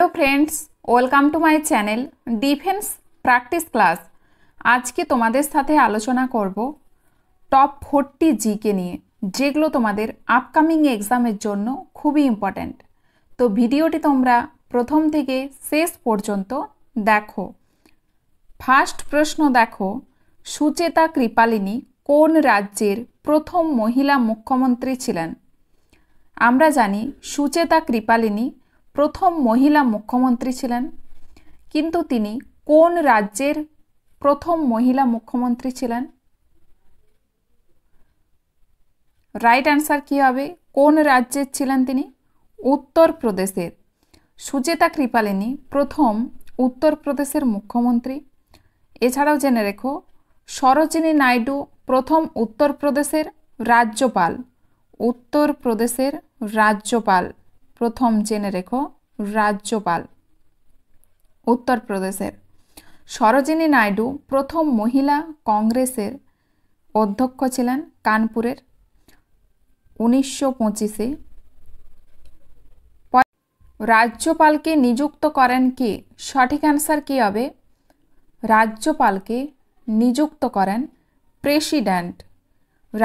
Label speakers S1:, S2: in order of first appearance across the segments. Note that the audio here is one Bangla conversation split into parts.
S1: hello friends welcome to my channel defence practice class আজকে তোমাদের সাথে আলোচনা করব টপ ফোরটি জিকে নিয়ে যেগুলো তোমাদের আপকামিং এক্সামের জন্য খুবই ইম্পর্ট্যান্ট তো ভিডিওটি তোমরা প্রথম থেকে শেষ পর্যন্ত দেখো ফার্স্ট প্রশ্ন দেখো সুচেতা কৃপালিনী কোন রাজ্যের প্রথম মহিলা মুখ্যমন্ত্রী ছিলেন আমরা জানি সুচেতা কৃপালিনী প্রথম মহিলা মুখ্যমন্ত্রী ছিলেন কিন্তু তিনি কোন রাজ্যের প্রথম মহিলা মুখ্যমন্ত্রী ছিলেন রাইট অ্যান্সার কী হবে কোন রাজ্যের ছিলেন তিনি উত্তরপ্রদেশের সুচেতা কৃপালিনী প্রথম উত্তরপ্রদেশের মুখ্যমন্ত্রী এছাড়াও জেনে রেখো সরোজিনী নাইডু প্রথম উত্তরপ্রদেশের রাজ্যপাল উত্তরপ্রদেশের রাজ্যপাল প্রথম জেনে রেখো রাজ্যপাল উত্তরপ্রদেশের সরোজিনী নাইডু প্রথম মহিলা কংগ্রেসের অধ্যক্ষ ছিলেন কানপুরের উনিশশো পঁচিশে রাজ্যপালকে নিযুক্ত করেন কে সঠিক অ্যান্সার কী হবে রাজ্যপালকে নিযুক্ত করেন প্রেসিডেন্ট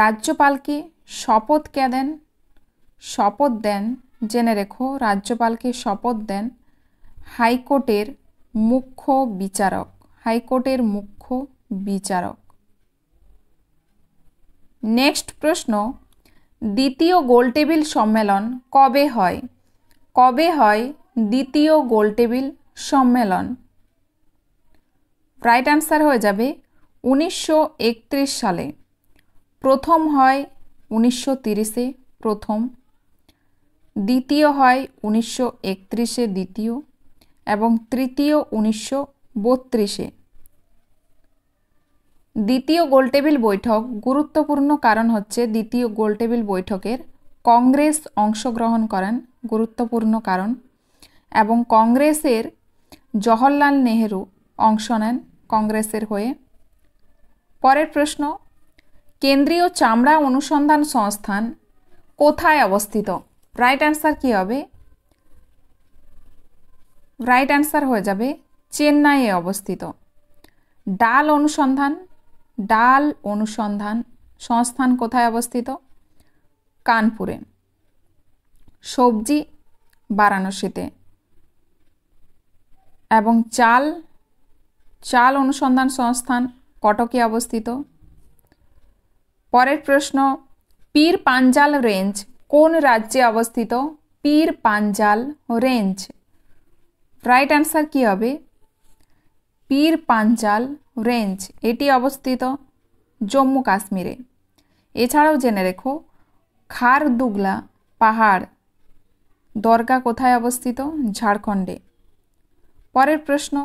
S1: রাজ্যপালকে শপথ কে দেন শপথ দেন জেনে রেখো রাজ্যপালকে শপথ দেন হাইকোর্টের মুখ্য বিচারক হাইকোর্টের মুখ্য বিচারক নেক্সট প্রশ্ন দ্বিতীয় গোলটেবিল সম্মেলন কবে হয় কবে হয় দ্বিতীয় গোলটেবিল সম্মেলন রাইট অ্যান্সার হয়ে যাবে উনিশশো সালে প্রথম হয় উনিশশো তিরিশে প্রথম দ্বিতীয় হয় উনিশশো একত্রিশে দ্বিতীয় এবং তৃতীয় উনিশশো বত্রিশে দ্বিতীয় গোলটেবিল বৈঠক গুরুত্বপূর্ণ কারণ হচ্ছে দ্বিতীয় গোলটেবিল বৈঠকের কংগ্রেস অংশগ্রহণ করেন গুরুত্বপূর্ণ কারণ এবং কংগ্রেসের জওহরলাল নেহেরু অংশ নেন কংগ্রেসের হয়ে পরের প্রশ্ন কেন্দ্রীয় চামড়া অনুসন্ধান সংস্থান কোথায় অবস্থিত রাইট অ্যান্সার কি হবে রাইট অ্যান্সার হয়ে যাবে চেন্নাইয়ে অবস্থিত ডাল অনুসন্ধান ডাল অনুসন্ধান সংস্থান কোথায় অবস্থিত কানপুরে সবজি বারাণসীতে এবং চাল চাল অনুসন্ধান সংস্থান কটকে অবস্থিত পরের প্রশ্ন পীর পাঞ্জাল রেঞ্জ কোন রাজ্যে অবস্থিত Pir Panjal range right answer কী হবে পীর পাঞ্জাল রেঞ্জ এটি অবস্থিত জম্মু কাশ্মীরে এছাড়াও জেনে রেখো খারদুগলা পাহাড় দরগা কোথায় অবস্থিত ঝাড়খণ্ডে পরের প্রশ্ন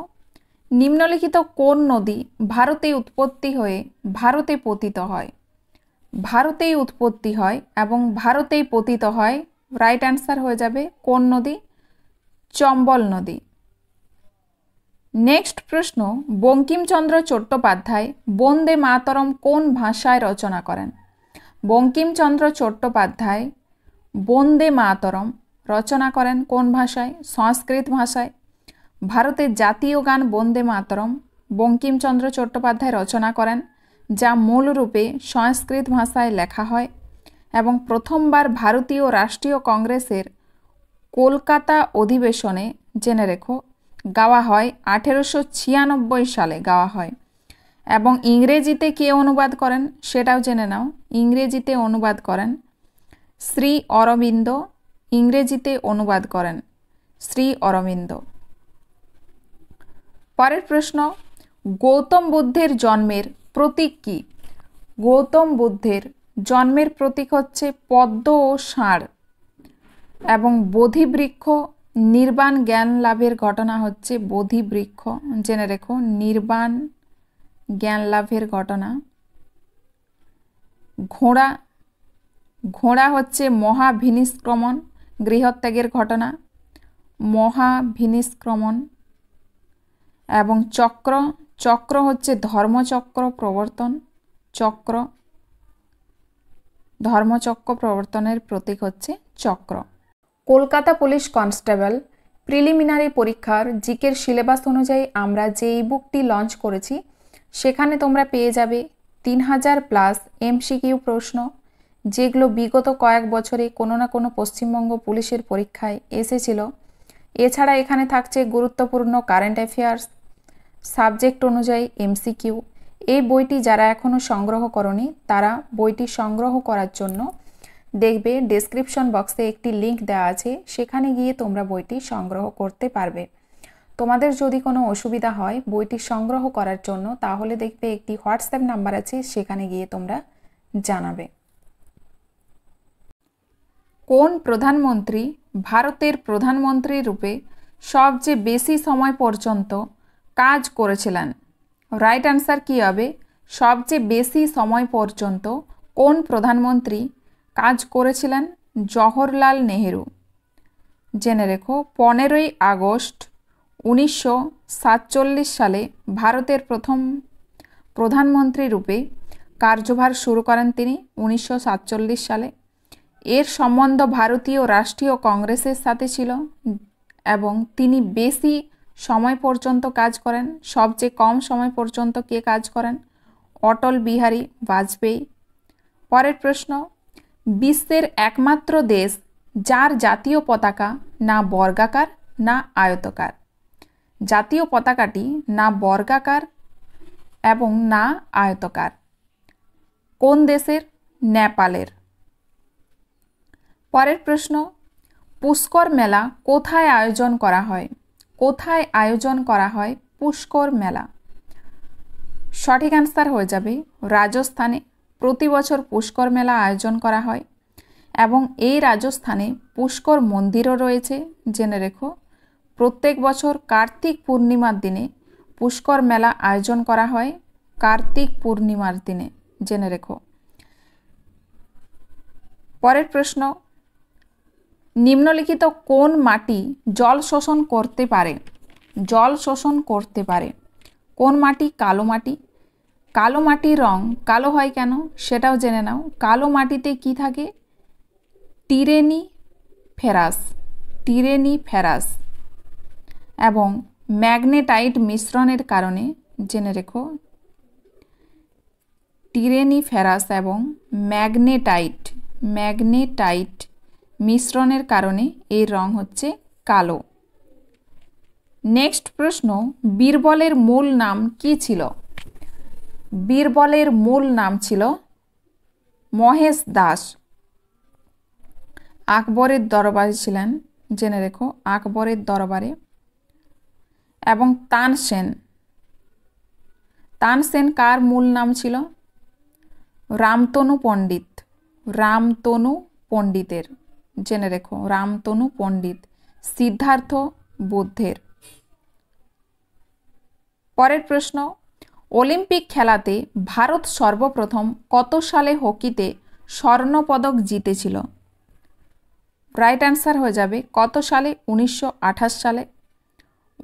S1: নিম্নলিখিত কোন নদী ভারতে উৎপত্তি হয়ে ভারতে পতিত হয় ভারতেই উৎপত্তি হয় এবং ভারতেই পতিত হয় রাইট অ্যান্সার হয়ে যাবে কোন নদী চম্বল নদী নেক্সট প্রশ্ন বঙ্কিমচন্দ্র চট্টোপাধ্যায় বন্দে মাতরম কোন ভাষায় রচনা করেন বঙ্কিমচন্দ্র চট্টোপাধ্যায় বন্দে মাতরম রচনা করেন কোন ভাষায় সংস্কৃত ভাষায় ভারতের জাতীয় গান বন্দে মাতরম বঙ্কিমচন্দ্র চট্টোপাধ্যায় রচনা করেন যা মূলরূপে সংস্কৃত ভাষায় লেখা হয় এবং প্রথমবার ভারতীয় রাষ্ট্রীয় কংগ্রেসের কলকাতা অধিবেশনে জেনে রেখো গাওয়া হয় আঠেরোশো ছিয়ানব্বই সালে গাওয়া হয় এবং ইংরেজিতে কে অনুবাদ করেন সেটাও জেনে নাও ইংরেজিতে অনুবাদ করেন শ্রী অরবিন্দ ইংরেজিতে অনুবাদ করেন শ্রী অরবিন্দ পরের প্রশ্ন গৌতম বুদ্ধের জন্মের প্রতীক কী গৌতম বুদ্ধের জন্মের প্রতীক হচ্ছে পদ্ম ও ষাঁড় এবং বোধিবৃক্ষ নির্বাণ জ্ঞান লাভের ঘটনা হচ্ছে বোধিবৃক্ষ জেনে রেখো নির্বাণ জ্ঞান লাভের ঘটনা ঘোড়া ঘোড়া হচ্ছে মহাভিনিষ্ক্রমণ গৃহত্যাগের ঘটনা মহাভিনিষ্ক্রমণ এবং চক্র চক্র হচ্ছে ধর্মচক্র প্রবর্তন চক্র ধর্মচক্র প্রবর্তনের প্রতীক হচ্ছে চক্র কলকাতা পুলিশ কনস্টেবল প্রিলিমিনারি পরীক্ষার জিকের সিলেবাস অনুযায়ী আমরা যে বুকটি লঞ্চ করেছি সেখানে তোমরা পেয়ে যাবে তিন হাজার প্লাস এমসিকিউ প্রশ্ন যেগুলো বিগত কয়েক বছরে কোনো না কোনো পশ্চিমবঙ্গ পুলিশের পরীক্ষায় এসেছিল এছাড়া এখানে থাকছে গুরুত্বপূর্ণ কারেন্ট অ্যাফেয়ার্স সাবজেক্ট অনুযায়ী এমসিকিউ এই বইটি যারা এখনও সংগ্রহ করনি তারা বইটি সংগ্রহ করার জন্য দেখবে ডেসক্রিপশন বক্সে একটি লিংক দেওয়া আছে সেখানে গিয়ে তোমরা বইটি সংগ্রহ করতে পারবে তোমাদের যদি কোনো অসুবিধা হয় বইটি সংগ্রহ করার জন্য তাহলে দেখবে একটি হোয়াটসঅ্যাপ নাম্বার আছে সেখানে গিয়ে তোমরা জানাবে কোন প্রধানমন্ত্রী ভারতের প্রধানমন্ত্রী রূপে সবচেয়ে বেশি সময় পর্যন্ত কাজ করেছিলেন রাইট অ্যান্সার কী হবে সবচেয়ে বেশি সময় পর্যন্ত কোন প্রধানমন্ত্রী কাজ করেছিলেন জওহরলাল নেহেরু জেনে রেখো পনেরোই আগস্ট উনিশশো সালে ভারতের প্রথম প্রধানমন্ত্রী রূপে কার্যভার শুরু করেন তিনি উনিশশো সালে এর সম্বন্ধ ভারতীয় রাষ্ট্রীয় কংগ্রেসের সাথে ছিল এবং তিনি বেশি সময় পর্যন্ত কাজ করেন সবচেয়ে কম সময় পর্যন্ত কে কাজ করেন অটল বিহারী বাজপেয়ী পরের প্রশ্ন বিশ্বের একমাত্র দেশ যার জাতীয় পতাকা না বর্গাকার না আয়তকার জাতীয় পতাকাটি না বর্গাকার এবং না আয়তকার কোন দেশের নেপালের পরের প্রশ্ন পুষ্কর মেলা কোথায় আয়োজন করা হয় কোথায় আয়োজন করা হয় পুষ্কর মেলা সঠিক অ্যান্সার হয়ে যাবে রাজস্থানে প্রতি বছর পুষ্কর মেলা আয়োজন করা হয় এবং এই রাজস্থানে পুষ্কর মন্দিরও রয়েছে জেনে রেখো প্রত্যেক বছর কার্তিক পূর্ণিমার দিনে পুষ্কর মেলা আয়োজন করা হয় কার্তিক পূর্ণিমার দিনে জেনে রেখো পরের প্রশ্ন নিম্নলিখিত কোন মাটি জল শোষণ করতে পারে জল শোষণ করতে পারে কোন মাটি কালো মাটি কালো মাটির রং কালো হয় কেন সেটাও জেনে নাও কালো মাটিতে কি থাকে টিরেনি ফেরাস টিরেনি ফেরাস এবং ম্যাগনেটাইট মিশ্রণের কারণে জেনে রেখো টিরেনি ফেরাস এবং ম্যাগনেটাইট ম্যাগনেটাইট মিশ্রণের কারণে এর রং হচ্ছে কালো নেক্সট প্রশ্ন বীরবলের মূল নাম কি ছিল বীরবলের মূল নাম ছিল মহেশ দাস আকবরের দরবারে ছিলেন জেনে রেখো আকবরের দরবারে এবং তানসেন তানসেন কার মূল নাম ছিল রামতনু পণ্ডিত রামতনু পণ্ডিতের জেনে রেখো রামতনু পণ্ডিত সিদ্ধার্থ বুদ্ধের পরের প্রশ্ন অলিম্পিক খেলাতে ভারত সর্বপ্রথম কত সালে হকিতে স্বর্ণপদক জিতেছিল রাইট অ্যান্সার হয়ে যাবে কত সালে উনিশশো সালে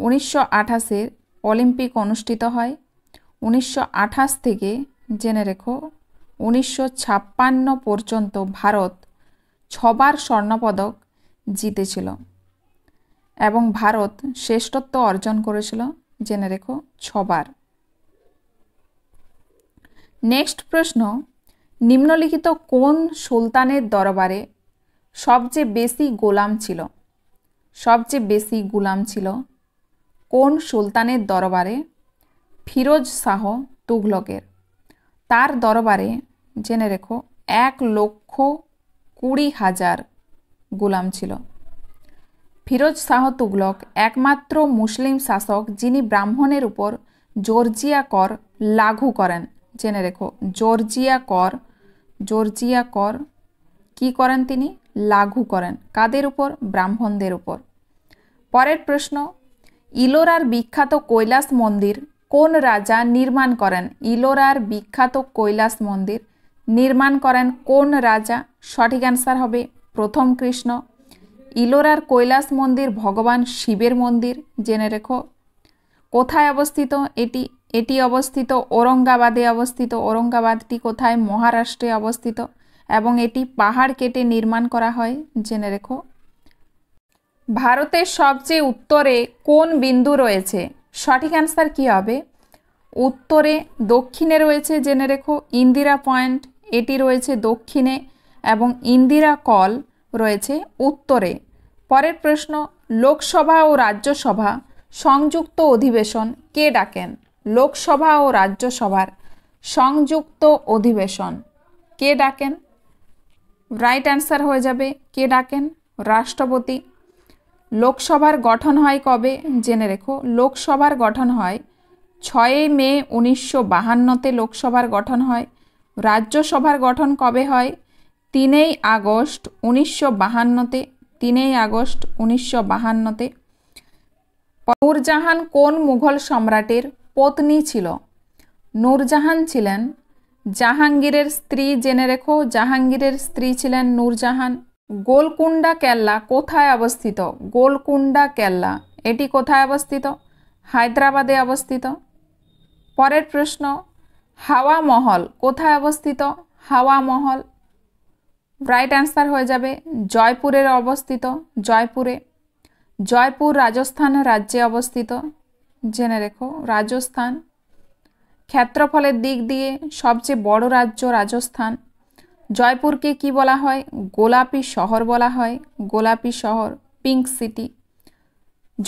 S1: উনিশশো আঠাশের অলিম্পিক অনুষ্ঠিত হয় উনিশশো থেকে জেনে রেখো উনিশশো পর্যন্ত ভারত ছবার স্বর্ণপদক জিতেছিল এবং ভারত শ্রেষ্ঠত্ব অর্জন করেছিল জেনে রেখো ছবার নেক্সট প্রশ্ন নিম্নলিখিত কোন সুলতানের দরবারে সবচেয়ে বেশি গোলাম ছিল সবচেয়ে বেশি গোলাম ছিল কোন সুলতানের দরবারে ফিরোজ শাহ তুঘলকের তার দরবারে জেনে রেখো এক লক্ষ কুড়ি হাজার গোলাম ছিল ফিরোজ শাহ তুগলক একমাত্র মুসলিম শাসক যিনি ব্রাহ্মণের উপর জর্জিয়া কর লাঘু করেন জেনে রেখো জর্জিয়া কর জর্জিয়া কর কি করেন তিনি লাঘু করেন কাদের উপর ব্রাহ্মণদের উপর পরের প্রশ্ন ইলোরার বিখ্যাত কৈলাস মন্দির কোন রাজা নির্মাণ করেন ইলোরার বিখ্যাত কৈলাস মন্দির নির্মাণ করেন কোন রাজা সঠিক অ্যান্সার হবে প্রথম কৃষ্ণ ইলোরার কৈলাস মন্দির ভগবান শিবের মন্দির জেনে রেখো কোথায় অবস্থিত এটি এটি অবস্থিত ঔরঙ্গাবাদে অবস্থিত ঔরঙ্গাবাদটি কোথায় মহারাষ্ট্রে অবস্থিত এবং এটি পাহাড় কেটে নির্মাণ করা হয় জেনে রেখো ভারতের সবচেয়ে উত্তরে কোন বিন্দু রয়েছে সঠিক অ্যান্সার কী হবে উত্তরে দক্ষিণে রয়েছে জেনে রেখো ইন্দিরা পয়েন্ট এটি রয়েছে দক্ষিণে এবং ইন্দিরা কল রয়েছে উত্তরে পরের প্রশ্ন লোকসভা ও রাজ্যসভা সংযুক্ত অধিবেশন কে ডাকেন লোকসভা ও রাজ্যসভার সংযুক্ত অধিবেশন কে ডাকেন রাইট অ্যান্সার হয়ে যাবে কে ডাকেন রাষ্ট্রপতি লোকসভার গঠন হয় কবে জেনে রেখো লোকসভার গঠন হয় ছয় মে উনিশশো বাহান্নতে লোকসভার গঠন হয় রাজ্যসভার গঠন কবে হয় তিনেই আগস্ট উনিশশো বাহান্নতে তিনেই আগস্ট উনিশশো বাহান্নতে নূরজাহান কোন মুঘল সম্রাটের পত্নী ছিল নূরজাহান ছিলেন জাহাঙ্গীরের স্ত্রী জেনে রেখো জাহাঙ্গীরের স্ত্রী ছিলেন নূরজাহান গোলকুন্ডা কেল্লা কোথায় অবস্থিত গোলকুন্ডা কেল্লা এটি কোথায় অবস্থিত হায়দ্রাবাদে অবস্থিত পরের প্রশ্ন হাওয়া মহল কোথায় অবস্থিত হাওয়া মহল রাইট অ্যান্সার হয়ে যাবে জয়পুরের অবস্থিত জয়পুরে জয়পুর রাজস্থান রাজ্যে অবস্থিত জেনে রেখো রাজস্থান ক্ষেত্রফলের দিক দিয়ে সবচেয়ে বড় রাজ্য রাজস্থান জয়পুরকে কি বলা হয় গোলাপি শহর বলা হয় গোলাপি শহর পিঙ্ক সিটি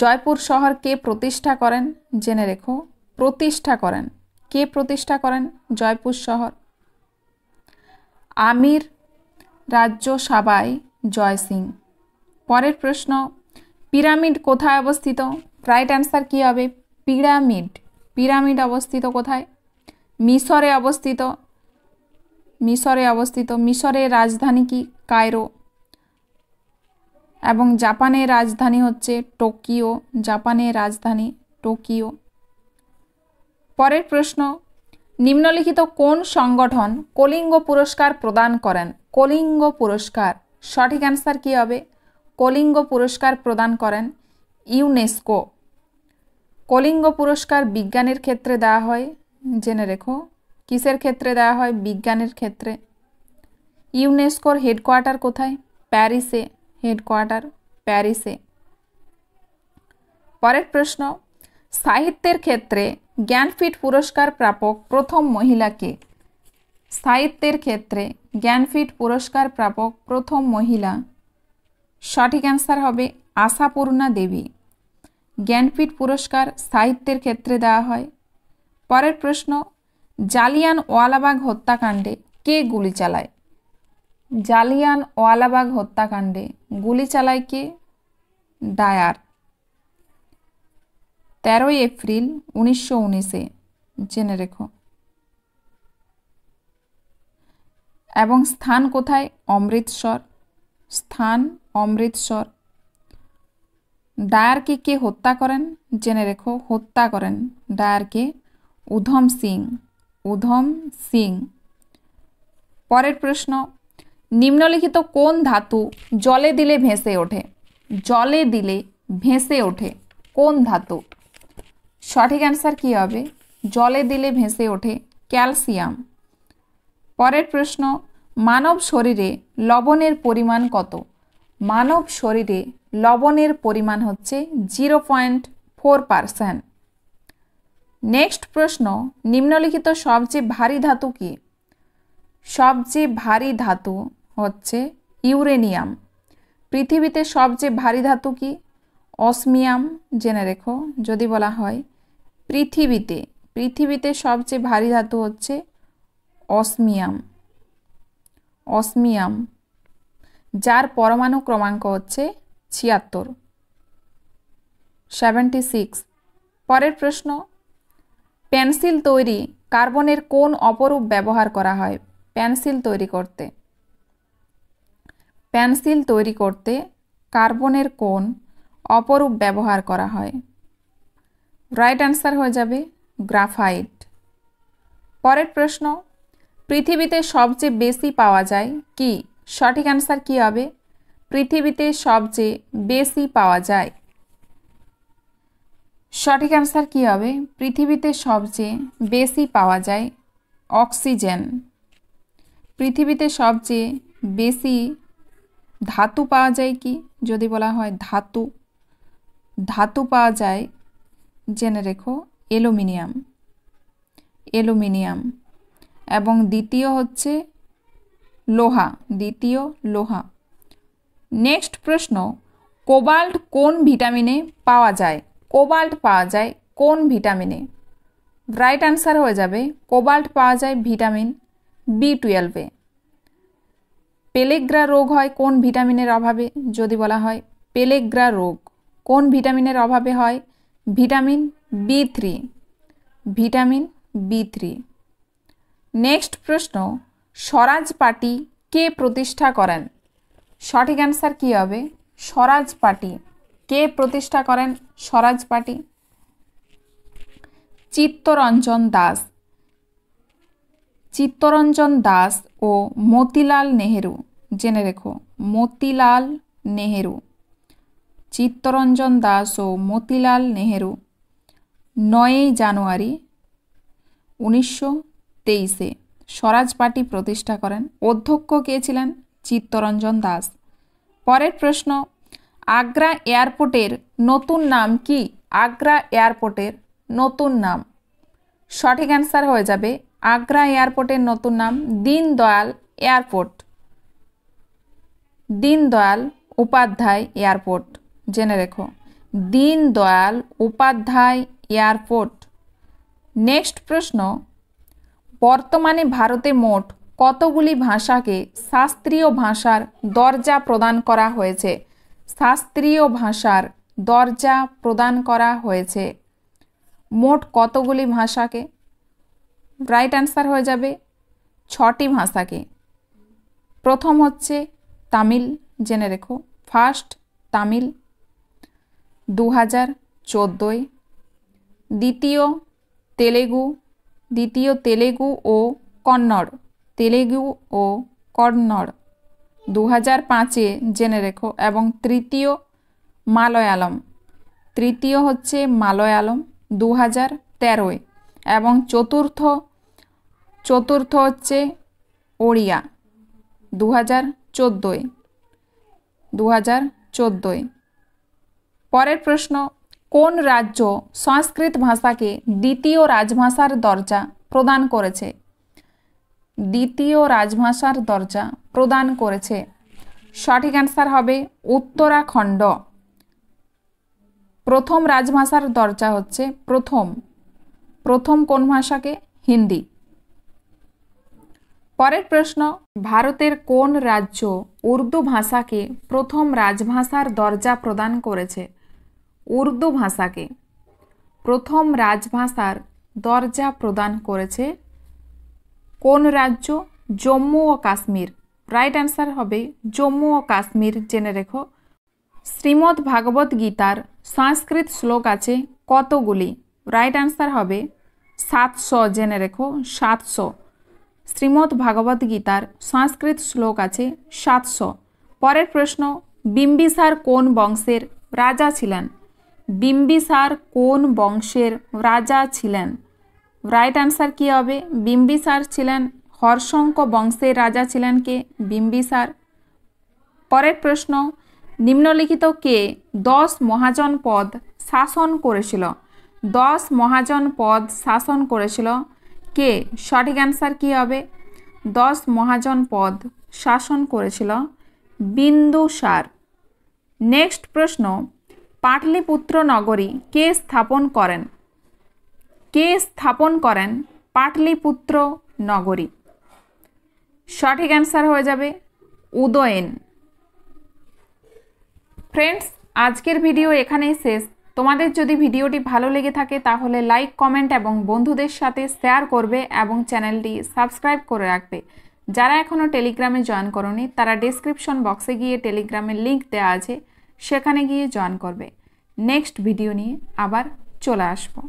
S1: জয়পুর শহর কে প্রতিষ্ঠা করেন জেনে রেখো প্রতিষ্ঠা করেন কে প্রতিষ্ঠা করেন জয়পুর শহর আমির রাজ্য সাবাই জয় সিং পরের প্রশ্ন পিরামিড কোথায় অবস্থিত রাইট অ্যান্সার কী হবে পিরামিড পিরামিড অবস্থিত কোথায় মিশরে অবস্থিত মিশরে অবস্থিত মিশরের রাজধানী কি কায়রো এবং জাপানের রাজধানী হচ্ছে টোকিও জাপানের রাজধানী টোকিও পরের প্রশ্ন নিম্নলিখিত কোন সংগঠন কলিঙ্গ পুরস্কার প্রদান করেন কলিঙ্গ পুরস্কার সঠিক অ্যান্সার কী হবে কলিঙ্গ পুরস্কার প্রদান করেন ইউনেস্কো কলিঙ্গ পুরস্কার বিজ্ঞানের ক্ষেত্রে দেওয়া হয় জেনে রেখো কিসের ক্ষেত্রে দেওয়া হয় বিজ্ঞানের ক্ষেত্রে ইউনেস্কোর হেডকোয়ার্টার কোথায় প্যারিসে হেডকোয়ার্টার প্যারিসে পরের প্রশ্ন সাহিত্যের ক্ষেত্রে জ্ঞানপীঠ পুরস্কার প্রাপক প্রথম মহিলাকে সাহিত্যের ক্ষেত্রে জ্ঞানপীঠ পুরস্কার প্রাপক প্রথম মহিলা সঠিক অ্যান্সার হবে আশাপূর্ণা দেবী জ্ঞানপীঠ পুরস্কার সাহিত্যের ক্ষেত্রে দেওয়া হয় পরের প্রশ্ন জালিয়ান ওয়ালাবাগ হত্যাকাণ্ডে কে গুলি চালায় জালিয়ান ওয়ালাবাগ হত্যাকাণ্ডে গুলি চালায় কে ডায়ার তেরোই এপ্রিল উনিশশো উনিশে জেনে রেখো এবং স্থান কোথায় অমৃতসর স্থান অমৃতসর ডায়ারকে কে হত্যা করেন জেনে রেখো হত্যা করেন ডায়ারকে উধম সিং উধম সিং পরের প্রশ্ন নিম্নলিখিত কোন ধাতু জলে দিলে ভেসে ওঠে জলে দিলে ভেসে ওঠে কোন ধাতু সঠিক অ্যান্সার কী হবে জলে দিলে ভেসে ওঠে ক্যালসিয়াম পরের প্রশ্ন মানব শরীরে লবণের পরিমাণ কত মানব শরীরে লবণের পরিমাণ হচ্ছে zero point four percent next প্রশ্ন নিম্নলিখিত সবচেয়ে ভারী ধাতু কি সবচেয়ে ভারী ধাতু হচ্ছে ইউরেনিয়াম পৃথিবীতে সবচেয়ে ভারী ধাতু কি অসমিয়াম জেনে রেখো যদি বলা হয় পৃথিবীতে পৃথিবীতে সবচেয়ে ভারী ধাতু হচ্ছে অসমিয়াম অসমিয়াম যার পরমাণু ক্রমাঙ্ক হচ্ছে ছিয়াত্তর সেভেন্টি সিক্স পরের প্রশ্ন পেন্সিল তৈরি কার্বনের কোন অপরূপ ব্যবহার করা হয় পেন্সিল তৈরি করতে পেন্সিল তৈরি করতে কার্বনের কোন অপরূপ ব্যবহার করা হয় রাইট অ্যান্সার হয়ে যাবে গ্রাফাইট পরের প্রশ্ন পৃথিবীতে সবচেয়ে বেশি পাওয়া যায় কি সঠিক অ্যান্সার কি হবে পৃথিবীতে সবচেয়ে বেশি পাওয়া যায় সঠিক অ্যান্সার কী হবে পৃথিবীতে সবচেয়ে বেশি পাওয়া যায় অক্সিজেন পৃথিবীতে সবচেয়ে বেশি ধাতু পাওয়া যায় কি যদি বলা হয় ধাতু ধাতু পাওয়া যায় জেনে রেখো অ্যালুমিনিয়াম অ্যালুমিনিয়াম এবং দ্বিতীয় হচ্ছে লোহা দ্বিতীয় লোহা নেক্সট প্রশ্ন কোবাল্ট কোন ভিটামিনে পাওয়া যায় কোবাল্ট পাওয়া যায় কোন ভিটামিনে রাইট অ্যান্সার হয়ে যাবে কোবাল্ট পাওয়া যায় ভিটামিন বি টুয়েলভে পেলেগ্রা রোগ হয় কোন ভিটামিনের অভাবে যদি বলা হয় পেলেগ্রা রোগ কোন ভিটামিনের অভাবে হয় vitamin B three vitamin B three next প্রশ্ন স্বরাজ পার্টি কে প্রতিষ্ঠা করেন সঠিক অ্যান্সার কী হবে স্বরাজ পার্টি কে প্রতিষ্ঠা করেন স্বরাজ পার্টি চিত্তরঞ্জন দাস চিত্তরঞ্জন দাস ও মতিলাল নেহেরু জেনে রেখো মতিলাল নেহেরু চিত্তরঞ্জন দাস ও মতিলাল নেহেরু নয়ই জানুয়ারি উনিশশো তেইশে স্বরাজ পার্টি প্রতিষ্ঠা করেন অধ্যক্ষ কে ছিলেন চিত্তরঞ্জন দাস পরের প্রশ্ন আগ্রা এয়ারপোর্টের নতুন নাম কি আগ্রা এয়ারপোর্টের নতুন নাম সঠিক অ্যান্সার হয়ে যাবে আগ্রা এয়ারপোর্টের নতুন নাম দীনদয়াল এয়ারপোর্ট দীনদয়াল উপাধ্যায় এয়ারপোর্ট জেনে রেখো দীনদয়াল উপাধ্যায় এয়ারপোর্ট নেক্সট প্রশ্ন বর্তমানে ভারতে মোট কতগুলি ভাষাকে শাস্ত্রীয় ভাষার দরজা প্রদান করা হয়েছে শাস্ত্রীয় ভাষার দরজা প্রদান করা হয়েছে মোট কতগুলি ভাষাকে রাইট অ্যান্সার হয়ে যাবে ছটি ভাষাকে প্রথম হচ্ছে তামিল জেনে রেখো ফার্স্ট তামিল দু হাজার চোদ্দোই দ্বিতীয় তেলেগু দ্বিতীয় তেলেগু ও কন্নড় তেলেগু ও কন্নড় দু হাজার পাঁচে জেনে রেখো এবং তৃতীয় মালয়ালম তৃতীয় হচ্ছে মালয়ালম দু হাজার তেরোয় এবং চতুর্থ চতুর্থ হচ্ছে ওড়িয়া দু হাজার চোদ্দোয় দু হাজার চোদ্দোয় পরের প্রশ্ন কোন রাজ্য সংস্কৃত ভাষাকে দ্বিতীয় রাজভাষার দরজা প্রদান করেছে দ্বিতীয় রাজভাষার দরজা প্রদান করেছে সঠিক অ্যান্সার হবে উত্তরাখণ্ড প্রথম রাজভাষার দরজা হচ্ছে প্রথম প্রথম কোন ভাষাকে হিন্দি পরের প্রশ্ন ভারতের কোন রাজ্য উর্দু ভাষাকে প্রথম রাজভাষার দরজা প্রদান করেছে উর্দু ভাষাকে প্রথম রাজভাষার দরজা প্রদান করেছে কোন রাজ্য জম্মু ও কাশ্মীর রাইট অ্যান্সার হবে জম্মু ও কাশ্মীর জেনে রেখো শ্রীমৎ ভাগবত গীতার সংস্কৃত শ্লোক আছে কতগুলি রাইট অ্যান্সার হবে সাতশো জেনে রেখো সাতশো শ্রীমৎ ভাগবত গীতার সংস্কৃত শ্লোক আছে সাতশো পরের প্রশ্ন বিম্বিসার কোন বংশের রাজা ছিলেন বিম্বিসার কোন বংশের রাজা ছিলেন রাইট অ্যান্সার কী হবে বিম্বিসার ছিলেন হর্ষঙ্ক বংশের রাজা ছিলেন কে বিম্বিসার পরের প্রশ্ন নিম্নলিখিত কে দশ মহাজন পদ শাসন করেছিল দশ মহাজন পদ শাসন করেছিল কে সঠিক অ্যান্সার কী হবে দশ মহাজন পদ শাসন করেছিল বিন্দুসার নেক্সট প্রশ্ন পাটলিপুত্র নগরী কে স্থাপন করেন কে স্থাপন করেন পাটলিপুত্র নগরী সঠিক অ্যান্সার হয়ে যাবে উদয়েন ফ্রেন্ডস আজকের ভিডিও এখানেই শেষ তোমাদের যদি ভিডিওটি ভালো লেগে থাকে তাহলে লাইক কমেন্ট এবং বন্ধুদের সাথে শেয়ার করবে এবং চ্যানেলটি সাবস্ক্রাইব করে রাখবে যারা এখনও টেলিগ্রামে জয়েন করনি তারা ডিসক্রিপশন বক্সে গিয়ে টেলিগ্রামের লিঙ্ক দেওয়া আছে সেখানে গিয়ে জয়েন করবে নেক্সট ভিডিও নিয়ে আবার চলে আসবো